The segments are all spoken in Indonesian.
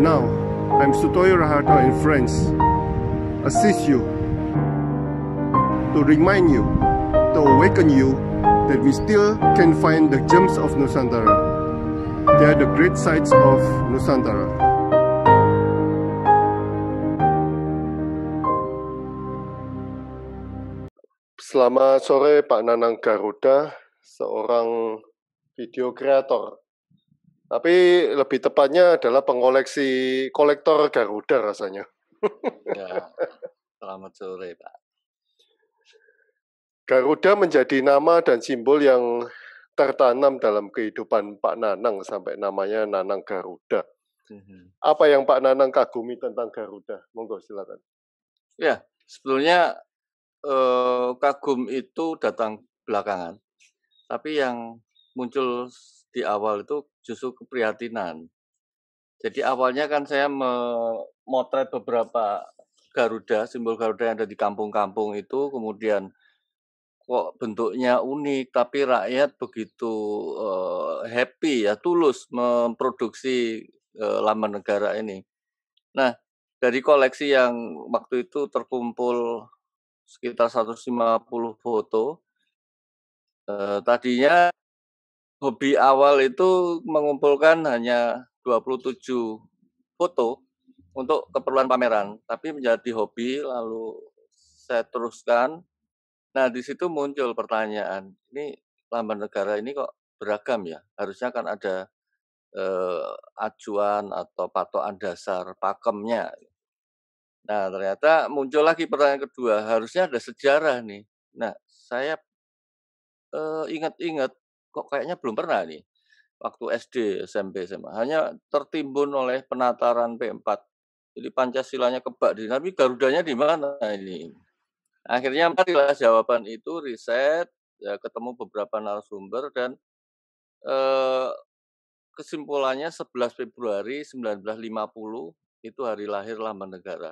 Now, I'm Sutoyo Rahata and friends assist you to remind you, to awaken you that we still can find the gems of Nusantara. They are the great sites of Nusantara. Selamat sore Pak Nanang Garuda, seorang video kreator tapi lebih tepatnya adalah pengoleksi kolektor Garuda rasanya. Ya, selamat sore Pak. Garuda menjadi nama dan simbol yang tertanam dalam kehidupan Pak Nanang sampai namanya Nanang Garuda. Mhm. Apa yang Pak Nanang kagumi tentang Garuda? Monggo silakan. Ya, sebetulnya eh, kagum itu datang belakangan. Tapi yang muncul di awal itu justru keprihatinan. Jadi awalnya kan saya memotret beberapa Garuda, simbol Garuda yang ada di kampung-kampung itu, kemudian kok bentuknya unik, tapi rakyat begitu uh, happy ya, tulus memproduksi uh, eh, lambang negara ini. Nah, dari koleksi yang waktu itu terkumpul sekitar 150 foto, uh, tadinya hobi awal itu mengumpulkan hanya 27 foto untuk keperluan pameran, tapi menjadi hobi lalu saya teruskan. Nah, di situ muncul pertanyaan, ini lambang negara ini kok beragam ya? Harusnya kan ada eh, acuan atau patokan dasar pakemnya. Nah, ternyata muncul lagi pertanyaan kedua, harusnya ada sejarah nih. Nah, saya ingat eh, ingat-ingat kok kayaknya belum pernah nih waktu SD, SMP, SMA. Hanya tertimbun oleh penataran P4. Jadi Pancasilanya kebak di tapi Garudanya di mana ini? Akhirnya marilah jawaban itu riset, ya, ketemu beberapa narasumber dan eh, kesimpulannya 11 Februari 1950 itu hari lahir lama Negara.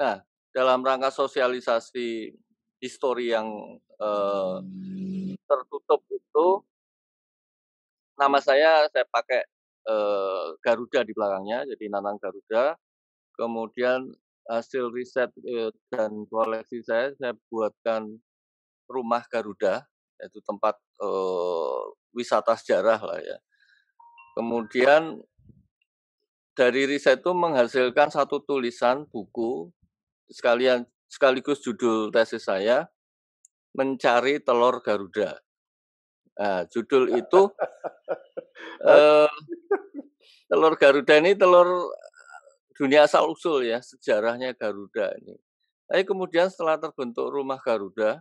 Nah, dalam rangka sosialisasi histori yang eh, tertutup itu nama saya saya pakai e, Garuda di belakangnya, jadi Nanang Garuda. Kemudian hasil riset e, dan koleksi saya, saya buatkan rumah Garuda, yaitu tempat e, wisata sejarah lah ya. Kemudian dari riset itu menghasilkan satu tulisan buku sekalian sekaligus judul tesis saya mencari telur Garuda. Nah, judul itu eh, telur Garuda ini telur eh, dunia asal usul ya sejarahnya Garuda ini. Tapi kemudian setelah terbentuk rumah Garuda,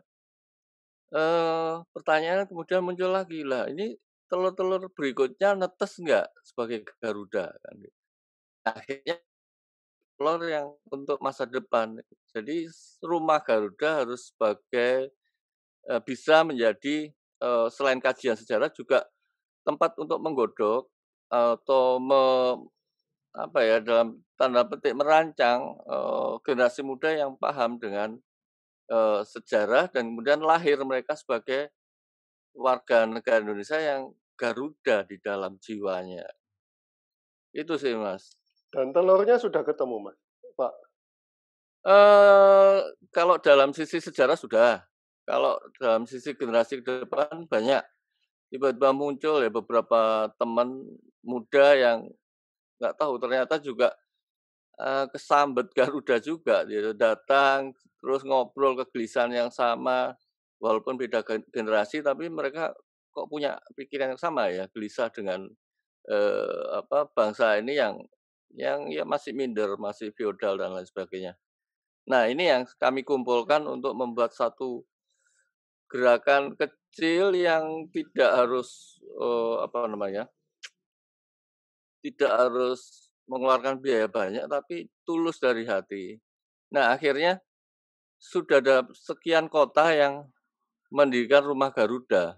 eh, pertanyaan kemudian muncul lagi lah ini telur-telur berikutnya netes nggak sebagai Garuda kan. Akhirnya telur yang untuk masa depan. Jadi rumah Garuda harus sebagai eh, bisa menjadi Eh, selain kajian sejarah juga tempat untuk menggodok atau me, apa ya dalam tanda petik merancang eh, generasi muda yang paham dengan eh, sejarah dan kemudian lahir mereka sebagai warga negara Indonesia yang Garuda di dalam jiwanya. Itu sih mas. Dan telurnya sudah ketemu mas, pak. Uh, kalau dalam sisi sejarah sudah, kalau dalam sisi generasi ke depan banyak tiba-tiba muncul ya beberapa teman muda yang nggak tahu ternyata juga uh, kesambet Garuda juga gitu datang terus ngobrol kegelisahan yang sama walaupun beda generasi tapi mereka kok punya pikiran yang sama ya gelisah dengan uh, apa bangsa ini yang yang ya masih minder masih feodal dan lain sebagainya nah ini yang kami kumpulkan untuk membuat satu gerakan kecil yang tidak harus uh, apa namanya tidak harus mengeluarkan biaya banyak tapi tulus dari hati. Nah akhirnya sudah ada sekian kota yang mendirikan rumah Garuda.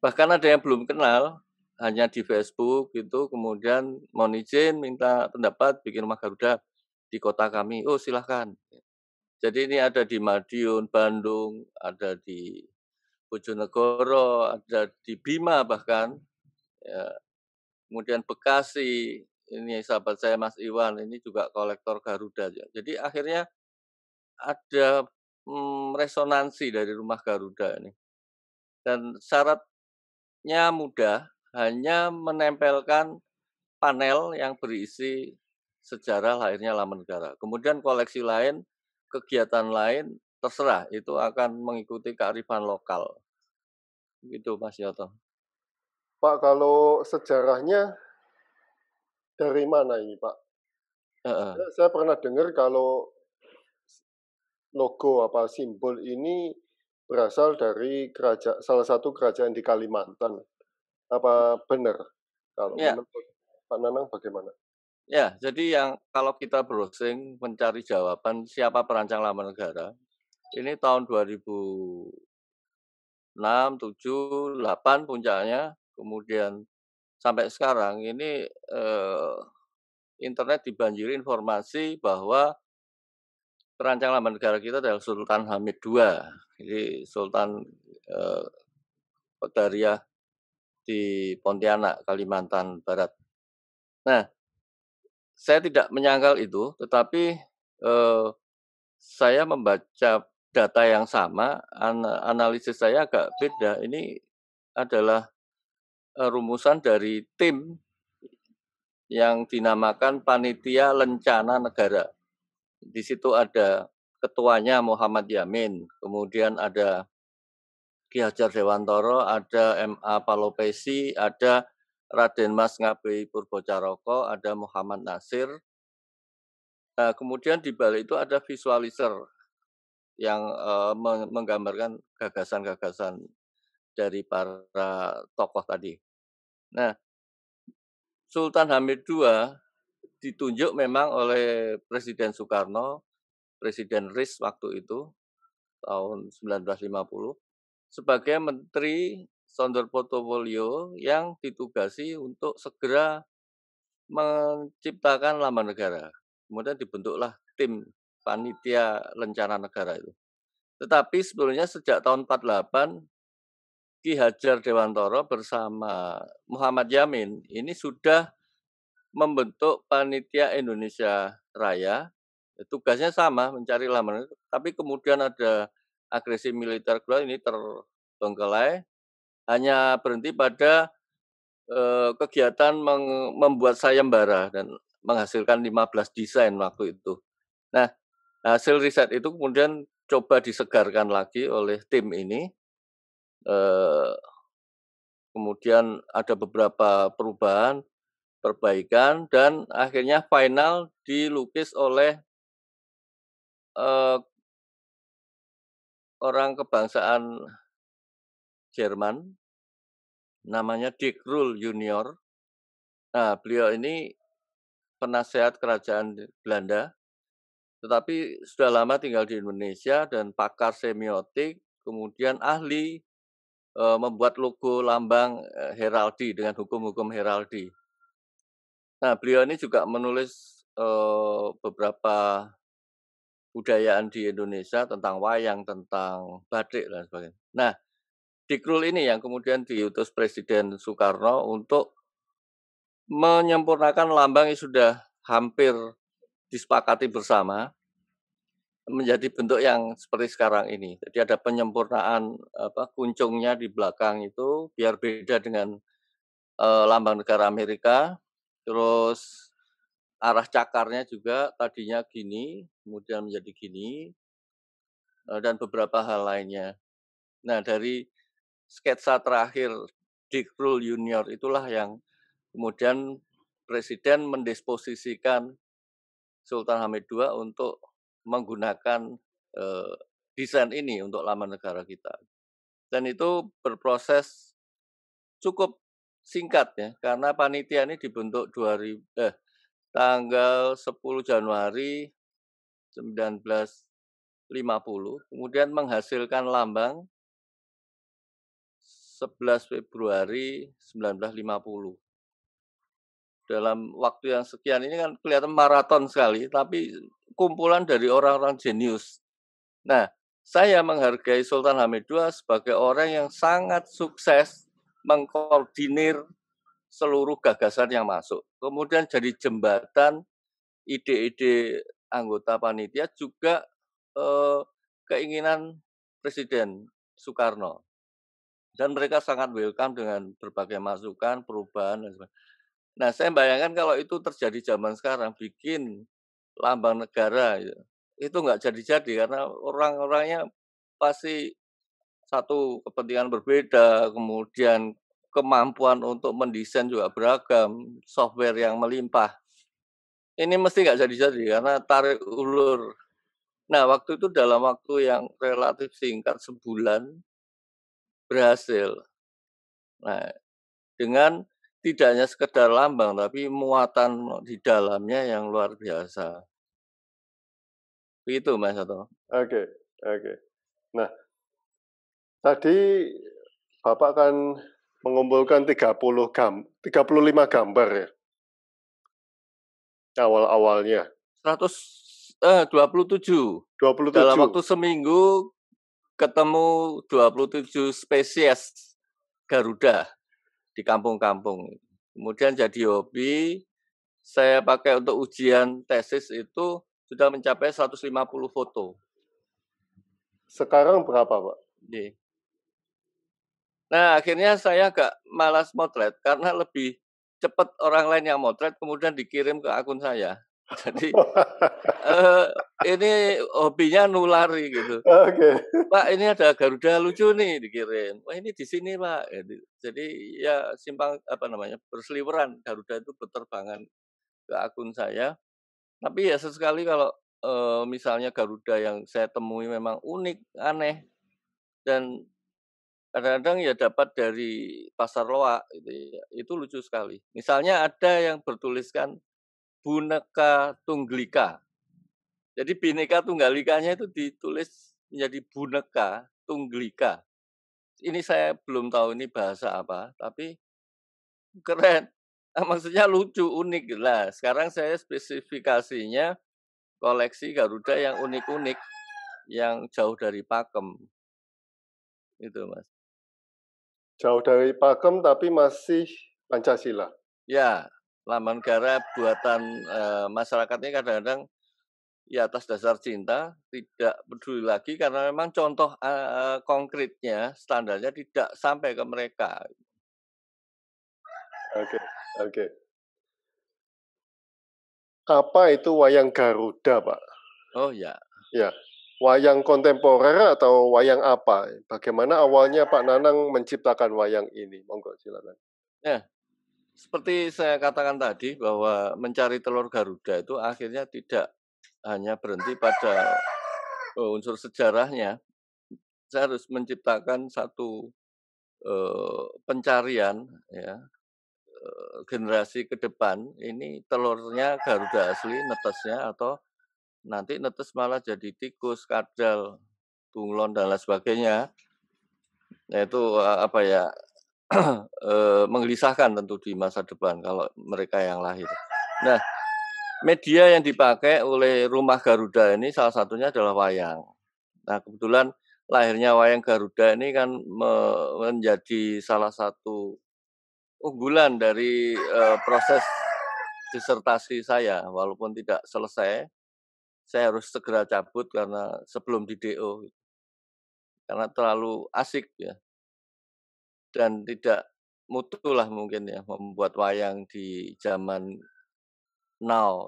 Bahkan ada yang belum kenal hanya di Facebook itu kemudian mau izin minta pendapat bikin rumah Garuda di kota kami. Oh silahkan. Jadi ini ada di Madiun, Bandung, ada di Bojonegoro, ada di Bima bahkan. Ya. Kemudian Bekasi, ini sahabat saya Mas Iwan, ini juga kolektor Garuda. ya. Jadi akhirnya ada hmm, resonansi dari rumah Garuda ini. Dan syaratnya mudah, hanya menempelkan panel yang berisi sejarah lahirnya laman Negara. Kemudian koleksi lain kegiatan lain terserah itu akan mengikuti kearifan lokal. Gitu Mas Yoto. Pak, kalau sejarahnya dari mana ini, Pak? Uh-uh. Saya pernah dengar kalau logo apa simbol ini berasal dari kerajaan salah satu kerajaan di Kalimantan. Apa hmm. benar? Kalau ya. menurut Pak Nanang bagaimana? Ya, jadi yang kalau kita browsing mencari jawaban siapa perancang lama negara, ini tahun 2006, 7, 8 puncaknya, kemudian sampai sekarang ini eh, internet dibanjiri informasi bahwa perancang lama negara kita adalah Sultan Hamid II. Jadi Sultan eh, di Pontianak, Kalimantan Barat. Nah, saya tidak menyangkal itu, tetapi eh, saya membaca data yang sama, an analisis saya agak beda. Ini adalah eh, rumusan dari tim yang dinamakan Panitia Lencana Negara. Di situ ada ketuanya Muhammad Yamin, kemudian ada Ki Hajar Dewantoro, ada MA Palopesi, ada Raden Mas Ngabei Purbocaroko, ada Muhammad Nasir. Nah, kemudian di balik itu ada visualizer yang uh, menggambarkan gagasan-gagasan dari para tokoh tadi. Nah, Sultan Hamid II ditunjuk memang oleh Presiden Soekarno, Presiden RIS waktu itu, tahun 1950, sebagai Menteri sonder portofolio yang ditugasi untuk segera menciptakan laman negara. Kemudian dibentuklah tim panitia lencana negara itu. Tetapi sebelumnya sejak tahun 48 Ki Hajar Dewantoro bersama Muhammad Yamin ini sudah membentuk panitia Indonesia Raya. Tugasnya sama mencari laman, tapi kemudian ada agresi militer global ini terbengkelai hanya berhenti pada eh, kegiatan meng, membuat sayembara dan menghasilkan 15 desain waktu itu. Nah, hasil riset itu kemudian coba disegarkan lagi oleh tim ini. Eh, kemudian ada beberapa perubahan, perbaikan, dan akhirnya final dilukis oleh eh, orang kebangsaan Jerman, namanya Dick Rule Junior. Nah, beliau ini penasehat kerajaan Belanda, tetapi sudah lama tinggal di Indonesia dan pakar semiotik, kemudian ahli e, membuat logo lambang e, heraldi dengan hukum-hukum heraldi. Nah, beliau ini juga menulis e, beberapa budayaan di Indonesia tentang wayang, tentang batik dan sebagainya. Nah, Dikrul ini yang kemudian diutus Presiden Soekarno untuk menyempurnakan lambang yang sudah hampir disepakati bersama menjadi bentuk yang seperti sekarang ini. Jadi ada penyempurnaan apa kuncungnya di belakang itu biar beda dengan e, lambang negara Amerika. Terus arah cakarnya juga tadinya gini, kemudian menjadi gini, eh, dan beberapa hal lainnya. Nah, dari sketsa terakhir Dick Rule Junior itulah yang kemudian Presiden mendisposisikan Sultan Hamid II untuk menggunakan eh, desain ini untuk laman negara kita. Dan itu berproses cukup singkat ya, karena panitia ini dibentuk 2000, eh, tanggal 10 Januari 1950, kemudian menghasilkan lambang 11 Februari 1950. Dalam waktu yang sekian ini kan kelihatan maraton sekali, tapi kumpulan dari orang-orang jenius. Nah, saya menghargai Sultan Hamid II sebagai orang yang sangat sukses mengkoordinir seluruh gagasan yang masuk. Kemudian jadi jembatan ide-ide anggota panitia juga eh, keinginan Presiden Soekarno dan mereka sangat welcome dengan berbagai masukan, perubahan dan sebagainya. Nah, saya bayangkan kalau itu terjadi zaman sekarang, bikin lambang negara ya, itu nggak jadi-jadi karena orang-orangnya pasti satu kepentingan berbeda, kemudian kemampuan untuk mendesain juga beragam, software yang melimpah. Ini mesti nggak jadi-jadi karena tarik ulur. Nah, waktu itu dalam waktu yang relatif singkat, sebulan, berhasil. Nah, dengan tidak hanya sekedar lambang, tapi muatan di dalamnya yang luar biasa. Begitu, Mas Sato. Oke, okay, oke. Okay. Nah, tadi Bapak kan mengumpulkan 30 gam, 35 gambar ya? Awal-awalnya. 127. 27. Eh, Dalam waktu seminggu ketemu 27 spesies Garuda di kampung-kampung. Kemudian jadi hobi, saya pakai untuk ujian tesis itu sudah mencapai 150 foto. Sekarang berapa, Pak? Di. Nah, akhirnya saya agak malas motret karena lebih cepat orang lain yang motret kemudian dikirim ke akun saya. Jadi uh, ini hobinya nulari gitu. Oke. Okay. Pak ini ada Garuda lucu nih dikirim. Wah ini di sini pak. Jadi ya simpang apa namanya berseliweran Garuda itu berterbangan ke akun saya. Tapi ya sesekali kalau uh, misalnya Garuda yang saya temui memang unik, aneh dan kadang-kadang ya dapat dari pasar loa gitu ya, itu lucu sekali. Misalnya ada yang bertuliskan Buneka Tunggulika, Jadi Bineka Tunggalikanya itu ditulis menjadi Buneka Tunggulika. Ini saya belum tahu ini bahasa apa, tapi keren. Ah, maksudnya lucu, unik. Lah, sekarang saya spesifikasinya koleksi Garuda yang unik-unik, yang jauh dari pakem. Itu, Mas. Jauh dari pakem tapi masih Pancasila. Ya, Laman negara buatan e, eh, masyarakat kadang-kadang ya atas dasar cinta tidak peduli lagi karena memang contoh e, konkretnya standarnya tidak sampai ke mereka. Oke, okay, oke. Okay. Apa itu wayang Garuda, Pak? Oh ya. Ya, wayang kontemporer atau wayang apa? Bagaimana awalnya Pak Nanang menciptakan wayang ini? Monggo silakan. Ya, seperti saya katakan tadi bahwa mencari telur Garuda itu akhirnya tidak hanya berhenti pada eh, unsur sejarahnya. Saya harus menciptakan satu eh, pencarian ya eh, generasi ke depan ini telurnya Garuda asli netesnya atau nanti netes malah jadi tikus, kadal, bunglon dan lain sebagainya. Nah, itu apa ya Eh, menggelisahkan tentu di masa depan kalau mereka yang lahir. Nah, media yang dipakai oleh rumah Garuda ini salah satunya adalah wayang. Nah, kebetulan lahirnya wayang Garuda ini kan menjadi salah satu unggulan dari eh, proses disertasi saya walaupun tidak selesai saya harus segera cabut karena sebelum di DO karena terlalu asik ya dan tidak mutulah mungkin ya membuat wayang di zaman now.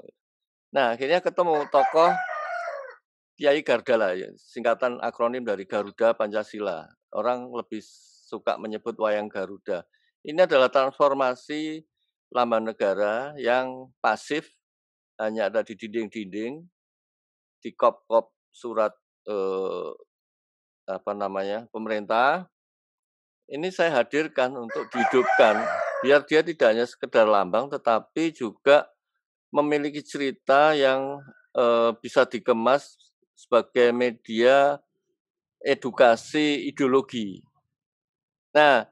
Nah akhirnya ketemu tokoh Kiai Gardala, ya, singkatan akronim dari Garuda Pancasila. Orang lebih suka menyebut wayang Garuda. Ini adalah transformasi lambang negara yang pasif, hanya ada di dinding-dinding, di kop-kop surat eh, apa namanya pemerintah ini saya hadirkan untuk dihidupkan biar dia tidak hanya sekedar lambang tetapi juga memiliki cerita yang eh, bisa dikemas sebagai media edukasi ideologi. Nah,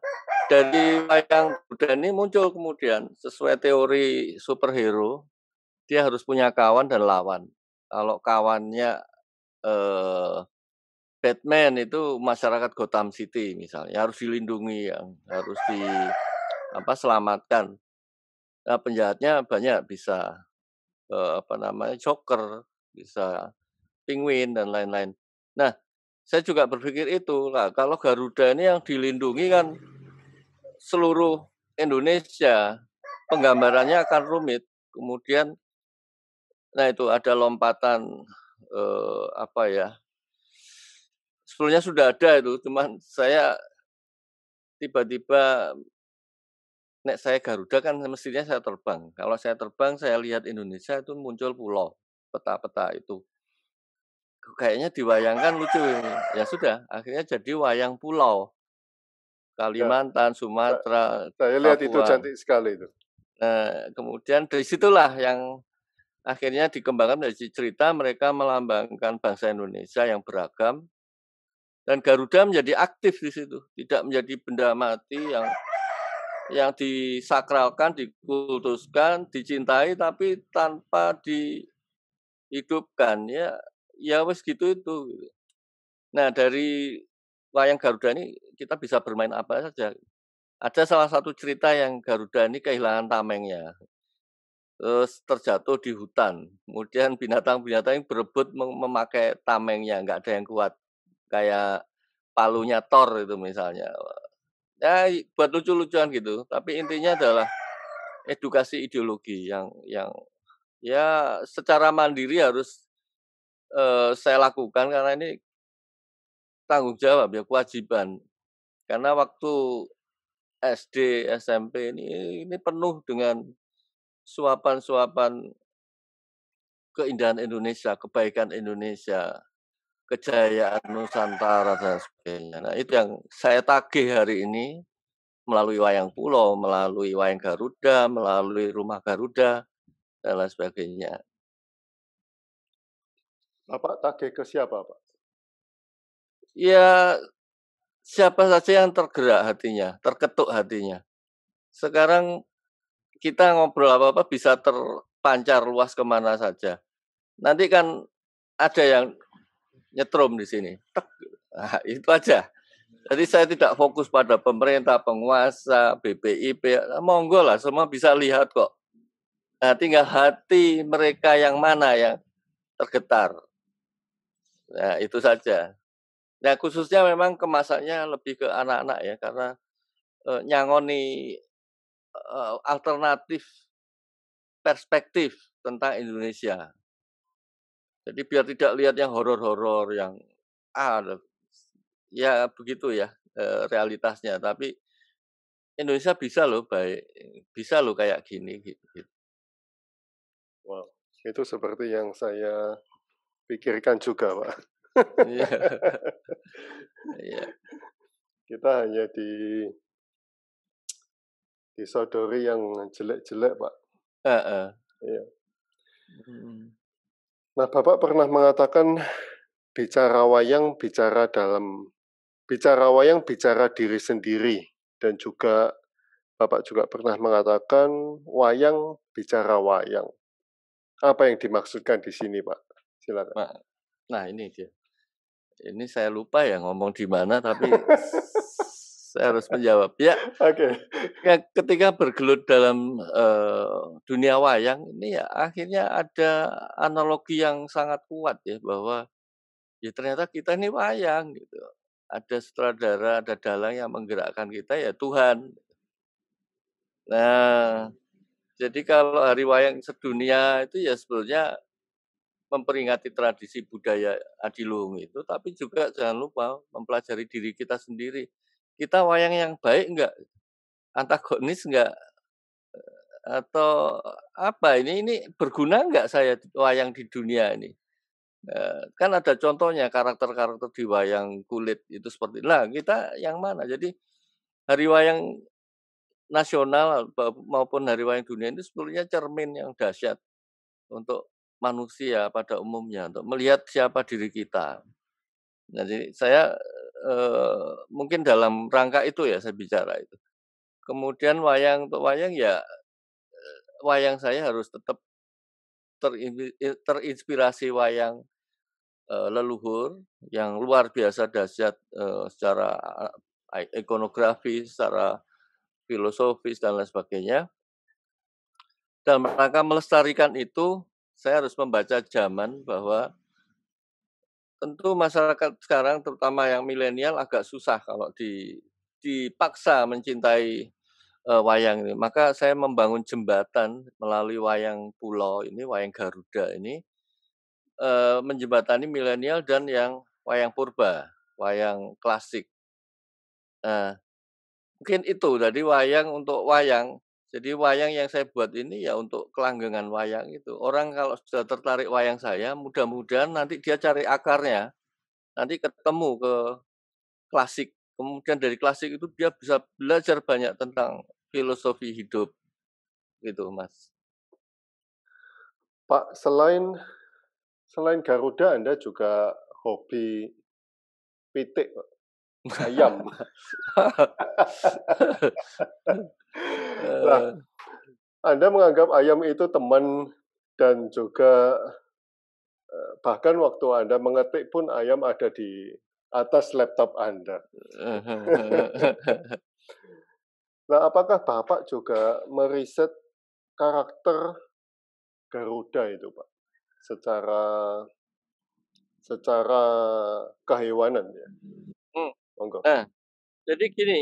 dari wayang Buddha ini muncul kemudian sesuai teori superhero, dia harus punya kawan dan lawan. Kalau kawannya eh, Batman itu masyarakat Gotham City misalnya harus dilindungi yang harus di apa selamatkan. Nah, penjahatnya banyak bisa eh, apa namanya Joker, bisa Penguin dan lain-lain. Nah, saya juga berpikir itu lah kalau Garuda ini yang dilindungi kan seluruh Indonesia penggambarannya akan rumit. Kemudian nah itu ada lompatan eh, apa ya sebelumnya sudah ada itu, cuma saya tiba-tiba nek saya Garuda kan mestinya saya terbang. Kalau saya terbang saya lihat Indonesia itu muncul pulau peta-peta itu. Kayaknya diwayangkan lucu. Ya sudah, akhirnya jadi wayang pulau. Ya, Kalimantan, Sumatera, saya Papua. lihat itu cantik sekali itu. Nah, kemudian dari situlah yang akhirnya dikembangkan dari cerita mereka melambangkan bangsa Indonesia yang beragam dan Garuda menjadi aktif di situ, tidak menjadi benda mati yang yang disakralkan, dikultuskan, dicintai tapi tanpa dihidupkan ya ya wes gitu itu. Nah, dari wayang Garuda ini kita bisa bermain apa saja. Ada salah satu cerita yang Garuda ini kehilangan tamengnya. Terus terjatuh di hutan. Kemudian binatang-binatang yang berebut memakai tamengnya, nggak ada yang kuat kayak palunya Thor itu misalnya. Ya buat lucu-lucuan gitu, tapi intinya adalah edukasi ideologi yang yang ya secara mandiri harus uh, saya lakukan karena ini tanggung jawab ya kewajiban. Karena waktu SD, SMP ini ini penuh dengan suapan-suapan keindahan Indonesia, kebaikan Indonesia, kejayaan Nusantara dan sebagainya. Nah, itu yang saya tagih hari ini melalui wayang pulau, melalui wayang Garuda, melalui rumah Garuda dan lain sebagainya. Bapak tagih ke siapa, Pak? Ya siapa saja yang tergerak hatinya, terketuk hatinya. Sekarang kita ngobrol apa-apa bisa terpancar luas kemana saja. Nanti kan ada yang nyetrum di sini. Tek. Nah, itu aja. Jadi saya tidak fokus pada pemerintah, penguasa, BPIP, monggo lah semua bisa lihat kok. Nah, tinggal hati mereka yang mana yang tergetar. Nah, itu saja. Nah, khususnya memang kemasannya lebih ke anak-anak ya, karena e, nyangoni e, alternatif perspektif tentang Indonesia. Jadi biar tidak lihat yang horor-horor yang ah ya begitu ya eh, realitasnya. Tapi Indonesia bisa loh baik bisa loh kayak gini gitu. Wow, itu seperti yang saya pikirkan juga, Pak. Iya. iya. Kita hanya di disodori yang jelek-jelek, Pak. Heeh. Uh -uh. Iya. Yeah. Hmm. Nah, Bapak pernah mengatakan bicara wayang bicara dalam bicara wayang bicara diri sendiri dan juga Bapak juga pernah mengatakan wayang bicara wayang. Apa yang dimaksudkan di sini, Pak? Silakan. Nah, ini dia. Ini saya lupa ya ngomong di mana tapi saya harus menjawab. Ya, oke. Okay. Ya, ketika bergelut dalam uh, dunia wayang ini ya akhirnya ada analogi yang sangat kuat ya bahwa ya ternyata kita ini wayang gitu. Ada sutradara, ada dalang yang menggerakkan kita ya Tuhan. Nah, jadi kalau hari wayang sedunia itu ya sebetulnya memperingati tradisi budaya adiluhung itu, tapi juga jangan lupa mempelajari diri kita sendiri kita wayang yang baik enggak antagonis enggak eh, atau apa ini ini berguna enggak saya wayang di dunia ini eh, kan ada contohnya karakter-karakter di wayang kulit itu seperti lah kita yang mana jadi hari wayang nasional maupun hari wayang dunia ini sebetulnya cermin yang dahsyat untuk manusia pada umumnya untuk melihat siapa diri kita. Nah, jadi saya Eh, mungkin dalam rangka itu ya saya bicara itu. Kemudian wayang untuk wayang ya eh, wayang saya harus tetap terinspirasi wayang eh, leluhur yang luar biasa dahsyat secara ikonografi, secara filosofis dan lain sebagainya. Dalam rangka melestarikan itu, saya harus membaca zaman bahwa tentu masyarakat sekarang terutama yang milenial agak susah kalau di dipaksa mencintai uh, wayang ini. Maka saya membangun jembatan melalui wayang pulau ini, wayang Garuda ini uh, menjembatani milenial dan yang wayang purba, wayang klasik. Uh, mungkin itu. Jadi wayang untuk wayang jadi wayang yang saya buat ini ya untuk kelanggengan wayang itu. Orang kalau sudah tertarik wayang saya, mudah-mudahan nanti dia cari akarnya. Nanti ketemu ke klasik. Kemudian dari klasik itu dia bisa belajar banyak tentang filosofi hidup. Gitu, Mas. Pak, selain selain Garuda Anda juga hobi pitik, Pak. Ayam. nah, Anda menganggap ayam itu teman dan juga eh, bahkan waktu Anda mengetik pun ayam ada di atas laptop Anda. nah, apakah Bapak juga meriset karakter Garuda itu, Pak? Secara secara kehewanan ya monggo. Nah, jadi gini,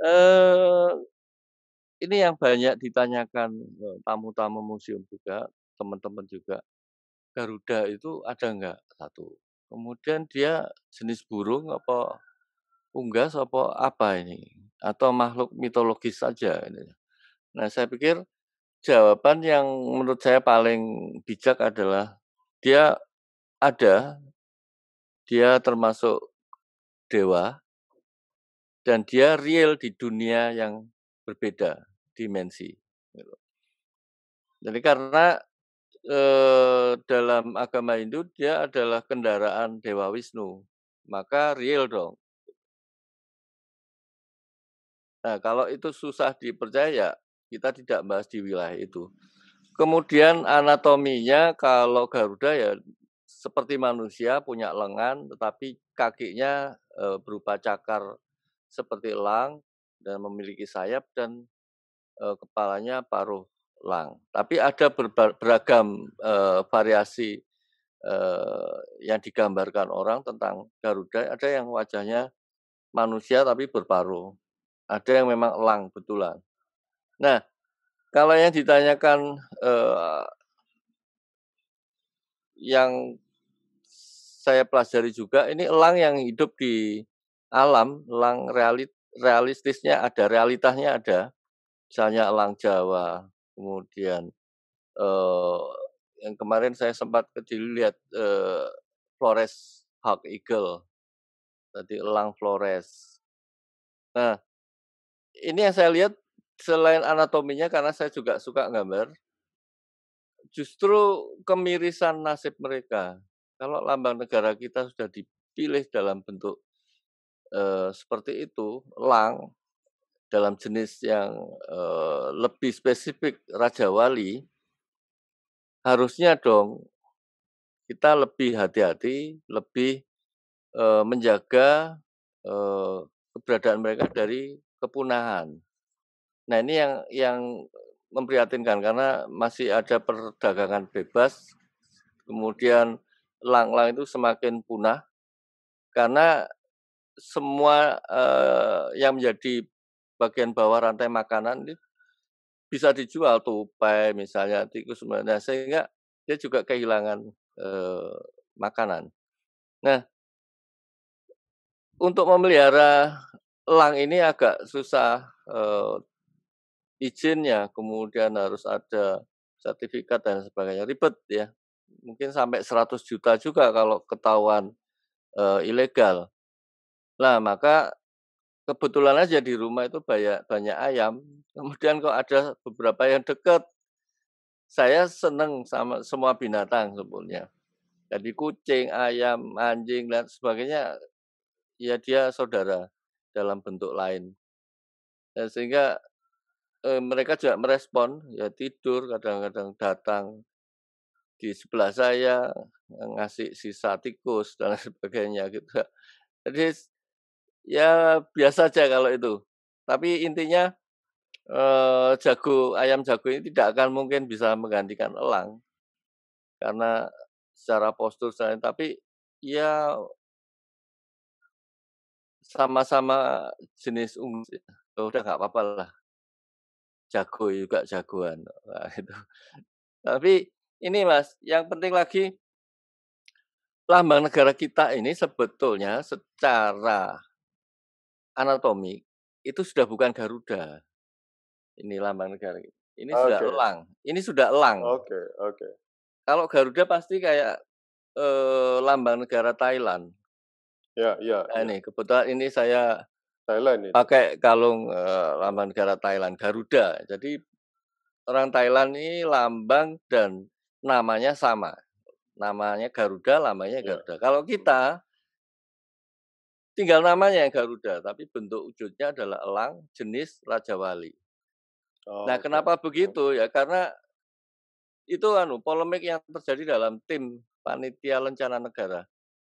eh, ini yang banyak ditanyakan eh, tamu-tamu museum juga, teman-teman juga. Garuda itu ada enggak satu? Kemudian dia jenis burung apa unggas apa apa ini? Atau makhluk mitologis saja Nah, saya pikir jawaban yang menurut saya paling bijak adalah dia ada, dia termasuk dewa dan dia real di dunia yang berbeda dimensi. Gitu. Jadi karena eh, dalam agama Hindu dia adalah kendaraan dewa Wisnu, maka real dong. Nah, kalau itu susah dipercaya, ya kita tidak bahas di wilayah itu. Kemudian anatominya kalau Garuda ya seperti manusia punya lengan tetapi kakinya e, berupa cakar seperti elang dan memiliki sayap dan e, kepalanya paruh elang. Tapi ada berba, beragam e, variasi e, yang digambarkan orang tentang Garuda. Ada yang wajahnya manusia tapi berparuh. Ada yang memang elang betulan. Nah, kalau yang ditanyakan eh, yang saya pelajari juga ini elang yang hidup di alam, elang realit, realistisnya ada, realitasnya ada. Misalnya elang Jawa, kemudian eh, yang kemarin saya sempat kecil lihat eh, Flores Hawk Eagle, tadi elang Flores. Nah, ini yang saya lihat selain anatominya karena saya juga suka gambar, justru kemirisan nasib mereka. Kalau lambang negara kita sudah dipilih dalam bentuk e, seperti itu, lang dalam jenis yang e, lebih spesifik Raja Wali, harusnya dong kita lebih hati-hati, lebih e, menjaga e, keberadaan mereka dari kepunahan. Nah ini yang yang memprihatinkan karena masih ada perdagangan bebas, kemudian lang-lang itu semakin punah karena semua eh, yang menjadi bagian bawah rantai makanan ini bisa dijual tupai misalnya tikus sebenarnya sehingga dia juga kehilangan eh, makanan. Nah, untuk memelihara lang ini agak susah eh, izinnya, kemudian harus ada sertifikat dan sebagainya. Ribet ya. Mungkin sampai 100 juta juga kalau ketahuan e, ilegal. Nah, maka kebetulan aja di rumah itu banyak banyak ayam. Kemudian kok ada beberapa yang dekat. Saya seneng sama semua binatang sebetulnya. Jadi kucing, ayam, anjing dan sebagainya ya dia saudara dalam bentuk lain. Dan sehingga eh, mereka juga merespon ya tidur kadang-kadang datang di sebelah saya ngasih sisa tikus dan sebagainya gitu jadi ya biasa aja kalau itu tapi intinya eh, jago ayam jago ini tidak akan mungkin bisa menggantikan elang karena secara postur saya tapi ya sama-sama jenis ungu ya udah nggak apa-apa lah jago juga jagoan. Nah, itu. Tapi ini Mas, yang penting lagi lambang negara kita ini sebetulnya secara anatomi itu sudah bukan Garuda. Ini lambang negara. Ini okay. sudah elang. Ini sudah elang. Oke, okay, oke. Okay. Kalau Garuda pasti kayak eh, lambang negara Thailand. Ya, ya. nah, ya. Ini kebetulan ini saya Thailand itu. Pakai kalung uh, eh, lambang negara Thailand Garuda. Jadi orang Thailand ini lambang dan namanya sama. Namanya Garuda, lambangnya iya. Garuda. Ya. Kalau kita tinggal namanya yang Garuda, tapi bentuk wujudnya adalah elang jenis Raja Wali. Oh, nah, okay. kenapa begitu ya? Karena itu anu polemik yang terjadi dalam tim panitia lencana negara.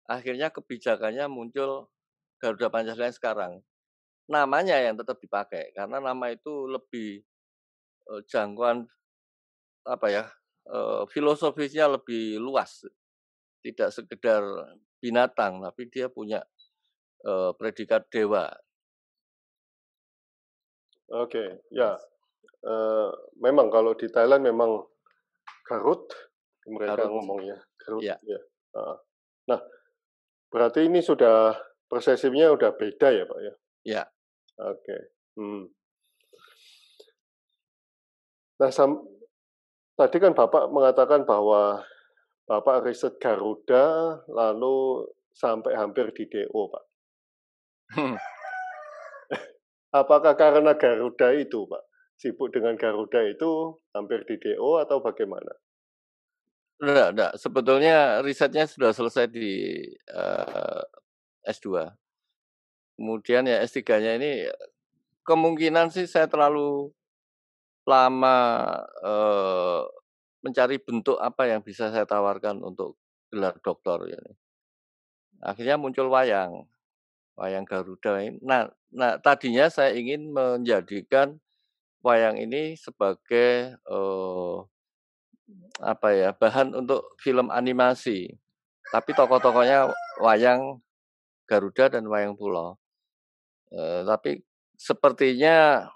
Akhirnya kebijakannya muncul Garuda Pancasila yang sekarang namanya yang tetap dipakai karena nama itu lebih uh, jangkauan apa ya uh, filosofisnya lebih luas tidak sekedar binatang tapi dia punya uh, predikat dewa oke okay, ya uh, memang kalau di Thailand memang Garut mereka Garut. ngomongnya Garut ya, ya. nah berarti ini sudah prosesifnya sudah beda ya pak ya ya Oke. Hmm. Nah, tadi kan Bapak mengatakan bahwa Bapak riset Garuda lalu sampai hampir di DO, Pak. Hmm. Apakah karena Garuda itu, Pak? Sibuk dengan Garuda itu hampir di DO atau bagaimana? Enggak, enggak. Sebetulnya risetnya sudah selesai di uh, eh, S2. Kemudian ya S3-nya ini kemungkinan sih saya terlalu lama eh, mencari bentuk apa yang bisa saya tawarkan untuk gelar doktor ini. Akhirnya muncul wayang, wayang Garuda ini. Nah, nah tadinya saya ingin menjadikan wayang ini sebagai eh, apa ya bahan untuk film animasi. Tapi tokoh-tokohnya wayang Garuda dan wayang Pulau. Eh, tapi sepertinya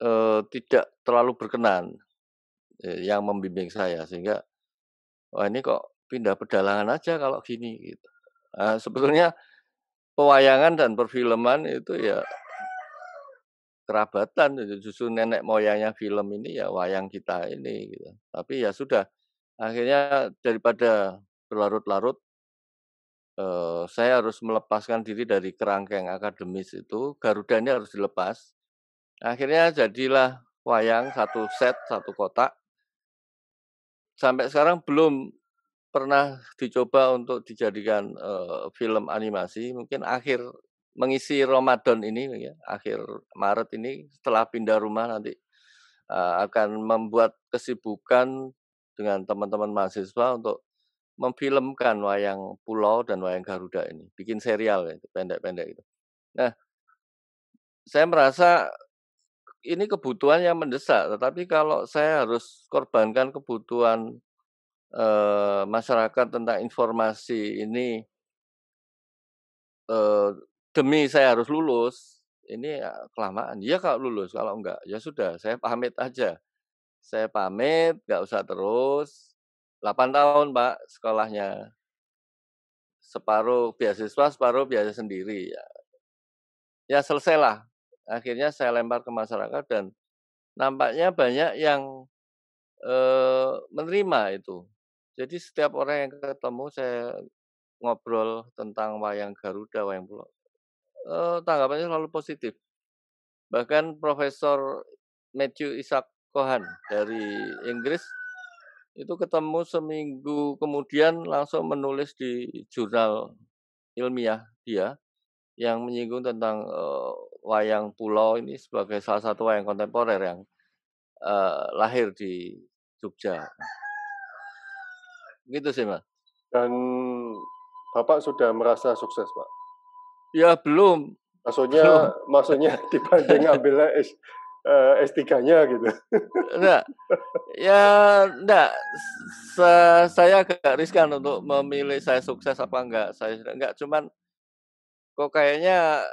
eh, tidak terlalu berkenan eh, yang membimbing saya sehingga wah oh, ini kok pindah pedalangan aja kalau gini gitu. Nah, sebetulnya pewayangan dan perfilman itu ya kerabatan justru nenek moyangnya film ini ya wayang kita ini gitu. tapi ya sudah akhirnya daripada berlarut-larut Eh, saya harus melepaskan diri dari kerangka yang akademis itu, garudanya harus dilepas. Akhirnya jadilah wayang satu set, satu kotak. Sampai sekarang belum pernah dicoba untuk dijadikan eh, film animasi. Mungkin akhir mengisi Ramadan ini, ya, akhir Maret ini setelah pindah rumah nanti uh, akan membuat kesibukan dengan teman-teman mahasiswa untuk memfilmkan wayang pulau dan wayang Garuda ini, bikin serial itu pendek-pendek itu. Nah, saya merasa ini kebutuhan yang mendesak, tetapi kalau saya harus korbankan kebutuhan e, masyarakat tentang informasi ini e, demi saya harus lulus, ini ya, kelamaan. Ya kalau lulus, kalau enggak ya sudah, saya pamit aja. Saya pamit, nggak usah terus 8 tahun, Pak, sekolahnya. Separuh beasiswa, separuh biasa sendiri. Ya, ya selesailah. Akhirnya saya lempar ke masyarakat dan nampaknya banyak yang eh, menerima itu. Jadi setiap orang yang ketemu saya ngobrol tentang wayang Garuda, wayang Pulau. Eh, tanggapannya selalu positif. Bahkan Profesor Matthew Isaac Cohen dari Inggris itu ketemu seminggu kemudian langsung menulis di jurnal ilmiah dia yang menyinggung tentang uh, wayang pulau ini sebagai salah satu wayang kontemporer yang uh, lahir di Jogja. Gitu sih, Mas. Dan Bapak sudah merasa sukses, Pak? Ya, belum. Maksudnya belum. maksudnya dibanding ambil uh, eh, S3-nya gitu. Enggak. Ya enggak Se saya agak riskan untuk memilih saya sukses apa enggak. Saya enggak cuman kok kayaknya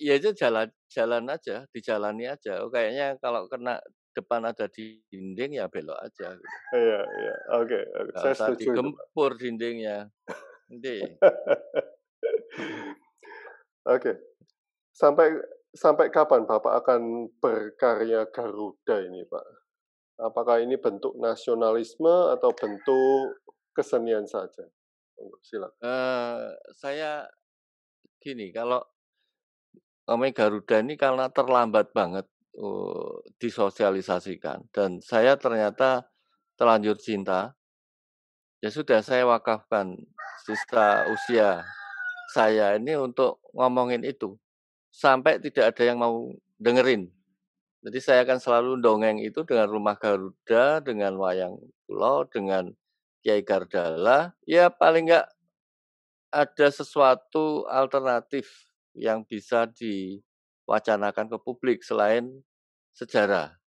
ya itu jalan jalan aja, dijalani aja. Oh, kayaknya kalau kena depan ada dinding ya belok aja. Gitu. Iya, iya. Oke, okay, okay. saya setuju. Digempur itu. dindingnya. Nanti. Oke. Okay. Sampai sampai kapan Bapak akan berkarya Garuda ini, Pak? Apakah ini bentuk nasionalisme atau bentuk kesenian saja? Silakan. Uh, saya gini, kalau namanya Garuda ini karena terlambat banget uh, disosialisasikan dan saya ternyata terlanjur cinta. Ya sudah saya wakafkan sisa usia saya ini untuk ngomongin itu sampai tidak ada yang mau dengerin. Jadi saya akan selalu dongeng itu dengan rumah Garuda, dengan wayang pulau, dengan Kiai Gardala. Ya paling enggak ada sesuatu alternatif yang bisa diwacanakan ke publik selain sejarah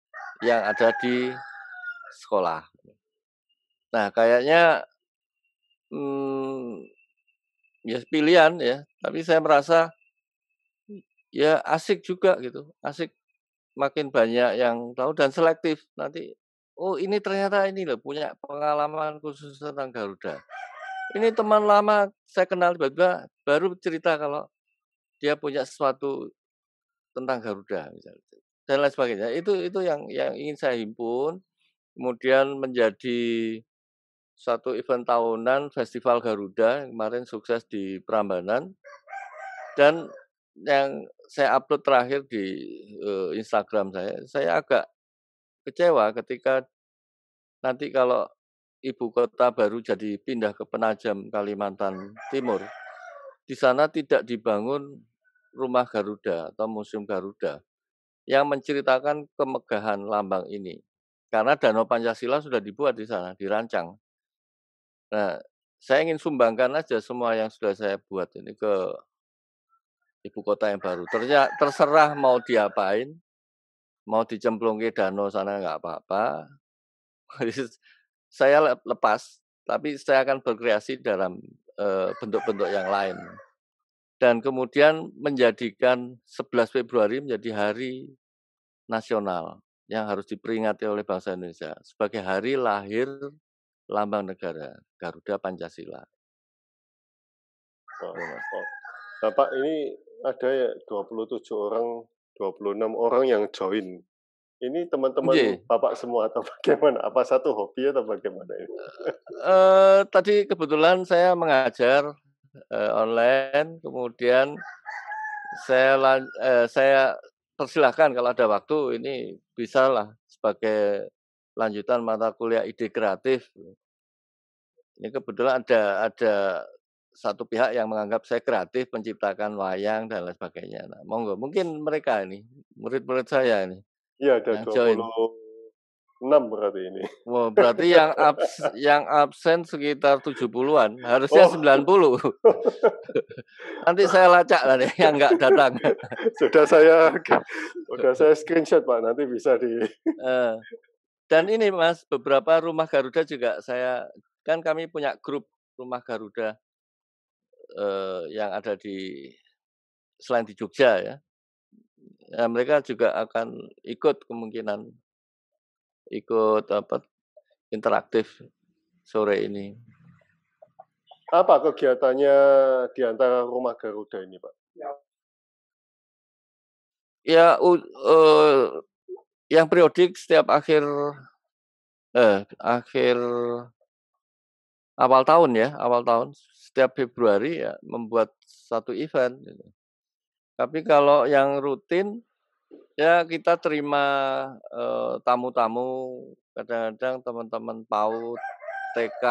yang ada di sekolah. Nah kayaknya hmm, ya pilihan ya, tapi saya merasa ya asik juga gitu asik makin banyak yang tahu dan selektif nanti oh ini ternyata ini loh punya pengalaman khusus tentang Garuda ini teman lama saya kenal tiba baru cerita kalau dia punya sesuatu tentang Garuda misalnya dan lain sebagainya itu itu yang yang ingin saya himpun kemudian menjadi satu event tahunan Festival Garuda kemarin sukses di Prambanan dan yang saya upload terakhir di uh, Instagram saya, saya agak kecewa ketika nanti kalau ibu kota baru jadi pindah ke Penajam Kalimantan Timur, di sana tidak dibangun rumah Garuda atau museum Garuda yang menceritakan kemegahan lambang ini. Karena Danau Pancasila sudah dibuat di sana, dirancang. Nah, saya ingin sumbangkan aja semua yang sudah saya buat ini ke ibu kota yang baru. Ternyata terserah mau diapain, mau dicemplung ke danau sana nggak apa-apa. saya lepas, tapi saya akan berkreasi dalam eh, bentuk-bentuk yang lain. Dan kemudian menjadikan 11 Februari menjadi hari nasional yang harus diperingati oleh bangsa Indonesia sebagai hari lahir lambang negara Garuda Pancasila. Oh, oh. Nah Pak, ini ada ya 27 orang, 26 orang yang join. Ini teman-teman Bapak semua atau bagaimana? Apa satu hobi atau bagaimana ini? Uh, tadi kebetulan saya mengajar uh, online, kemudian saya uh, saya persilahkan kalau ada waktu ini bisalah sebagai lanjutan mata kuliah ide kreatif. Ini kebetulan ada ada satu pihak yang menganggap saya kreatif menciptakan wayang dan lain sebagainya. Nah, monggo mungkin mereka ini murid-murid saya ini. Iya ada join. berarti ini. Wah, wow, berarti yang abs yang absen sekitar 70-an, harusnya oh. 90. Nanti saya lacak lah deh yang nggak datang. Sudah saya sudah saya screenshot Pak, nanti bisa di eh, Dan ini Mas, beberapa rumah Garuda juga saya kan kami punya grup rumah Garuda eh, yang ada di selain di Jogja ya, ya mereka juga akan ikut kemungkinan ikut apa interaktif sore ini. Apa kegiatannya di antara rumah Garuda ini, Pak? Ya, uh, uh, yang periodik setiap akhir eh akhir awal tahun ya, awal tahun setiap Februari ya membuat satu event. Gitu. Tapi kalau yang rutin ya kita terima tamu eh, tamu-tamu, kadang-kadang teman-teman PAUD, TK,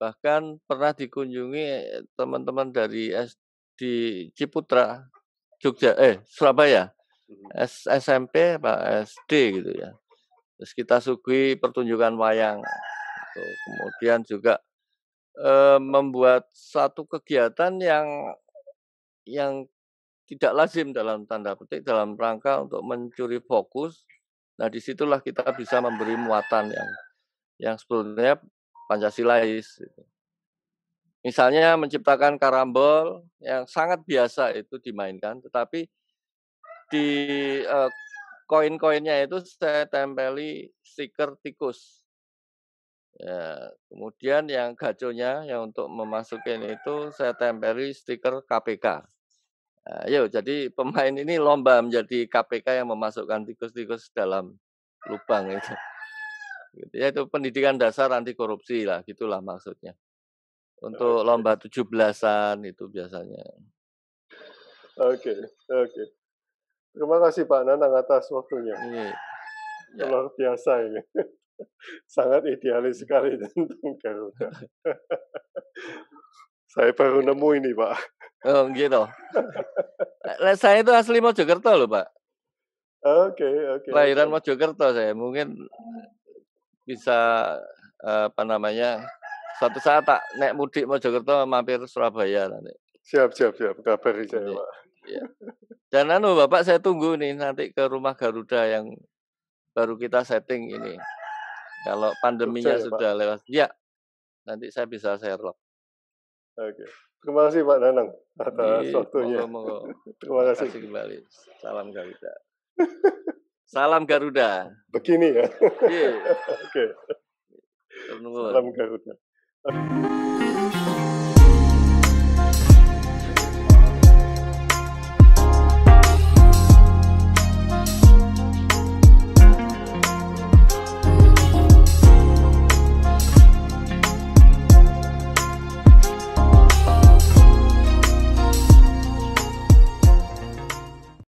bahkan pernah dikunjungi teman-teman dari S di Ciputra, Jogja, eh Surabaya, mhm. S SMP, Pak SD gitu ya. Terus kita sugui pertunjukan wayang. Gitu. Kemudian juga Eh, membuat satu kegiatan yang yang tidak lazim dalam tanda petik dalam rangka untuk mencuri fokus. Nah, disitulah kita bisa memberi muatan yang yang sebetulnya Pancasilais. Gitu. Misalnya menciptakan karambol yang sangat biasa itu dimainkan, tetapi di eh, koin-koinnya itu saya tempeli stiker tikus Ya, kemudian yang gaconya yang untuk memasukin itu saya tempeli stiker KPK. Nah, yuk, jadi pemain ini lomba menjadi KPK yang memasukkan tikus-tikus dalam lubang itu. Gitu, ya itu pendidikan dasar anti korupsi lah, gitulah maksudnya. Untuk lomba 17-an itu biasanya. Oke, oke. Terima kasih Pak Nanang atas waktunya. Ini, ya. Luar biasa ini sangat idealis sekali tentang Garuda. saya baru nemu ini, Pak. Oh, gitu. saya itu asli Mojokerto loh, Pak. Oke, okay, oke. Okay, Lahiran okay. Mojokerto saya. Mungkin bisa eh, apa namanya? satu saat tak naik mudik Mojokerto mampir Surabaya nanti. Siap, siap, siap. kabar saya, Pak. Ya. Dan anu Bapak saya tunggu nih nanti ke rumah Garuda yang baru kita setting ini. Kalau pandeminya Jogja, ya, sudah ya, lewat, ya nanti saya bisa log. Oke. Terima kasih Pak Nanang atas iya, waktunya. Terima kasih. Terima kembali. Salam Garuda. Salam Garuda. Begini ya. Iya. Oke. Okay. Salam Garuda.